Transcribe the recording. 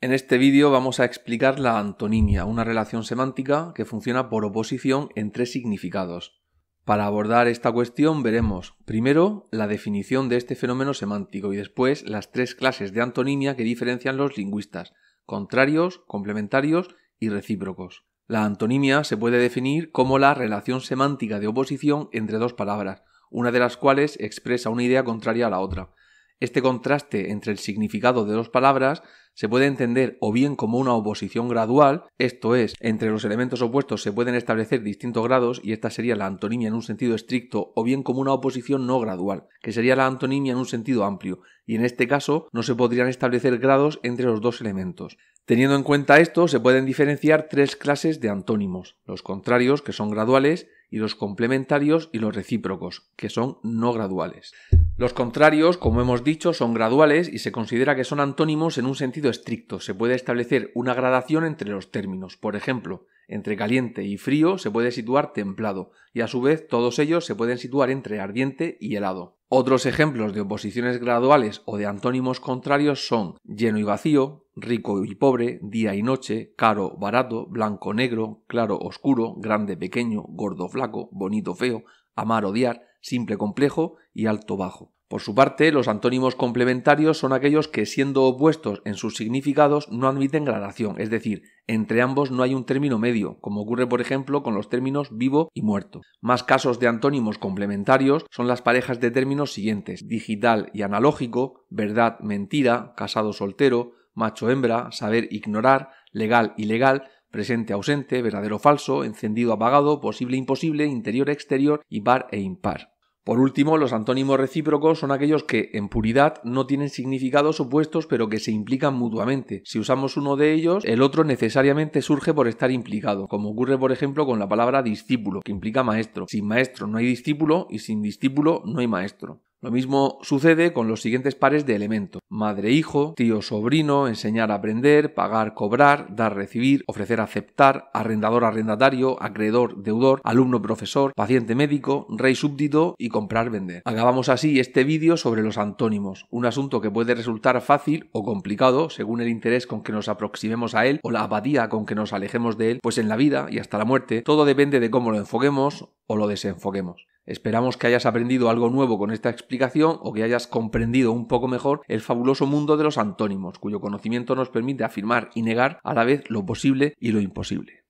En este vídeo vamos a explicar la antonimia, una relación semántica que funciona por oposición en tres significados. Para abordar esta cuestión veremos primero la definición de este fenómeno semántico y después las tres clases de antonimia que diferencian los lingüistas, contrarios, complementarios y recíprocos. La antonimia se puede definir como la relación semántica de oposición entre dos palabras, una de las cuales expresa una idea contraria a la otra. Este contraste entre el significado de dos palabras se puede entender o bien como una oposición gradual, esto es, entre los elementos opuestos se pueden establecer distintos grados y esta sería la antonimia en un sentido estricto, o bien como una oposición no gradual, que sería la antonimia en un sentido amplio, y en este caso no se podrían establecer grados entre los dos elementos. Teniendo en cuenta esto, se pueden diferenciar tres clases de antónimos, los contrarios, que son graduales, y los complementarios y los recíprocos, que son no graduales. Los contrarios, como hemos dicho, son graduales y se considera que son antónimos en un sentido estricto. Se puede establecer una gradación entre los términos. Por ejemplo, entre caliente y frío se puede situar templado, y a su vez todos ellos se pueden situar entre ardiente y helado. Otros ejemplos de oposiciones graduales o de antónimos contrarios son lleno y vacío, rico y pobre, día y noche, caro, barato, blanco, negro, claro, oscuro, grande, pequeño, gordo, flaco, bonito, feo, amar, odiar, simple, complejo y alto, bajo. Por su parte, los antónimos complementarios son aquellos que, siendo opuestos en sus significados, no admiten gradación, es decir, entre ambos no hay un término medio, como ocurre por ejemplo con los términos vivo y muerto. Más casos de antónimos complementarios son las parejas de términos siguientes, digital y analógico, verdad, mentira, casado, soltero, macho, hembra, saber, ignorar, legal, ilegal, presente ausente, verdadero falso, encendido apagado, posible imposible, interior exterior y par e impar. Por último, los antónimos recíprocos son aquellos que, en puridad, no tienen significados opuestos pero que se implican mutuamente. Si usamos uno de ellos, el otro necesariamente surge por estar implicado, como ocurre por ejemplo con la palabra discípulo, que implica maestro. Sin maestro no hay discípulo y sin discípulo no hay maestro. Lo mismo sucede con los siguientes pares de elementos. Madre-hijo, tío-sobrino, enseñar-aprender, pagar-cobrar, dar-recibir, ofrecer-aceptar, arrendador-arrendatario, acreedor-deudor, alumno-profesor, paciente-médico, rey-súbdito y comprar-vender. Acabamos así este vídeo sobre los antónimos, un asunto que puede resultar fácil o complicado según el interés con que nos aproximemos a él o la apatía con que nos alejemos de él, pues en la vida y hasta la muerte todo depende de cómo lo enfoquemos o lo desenfoquemos. Esperamos que hayas aprendido algo nuevo con esta explicación o que hayas comprendido un poco mejor el fabuloso mundo de los antónimos, cuyo conocimiento nos permite afirmar y negar a la vez lo posible y lo imposible.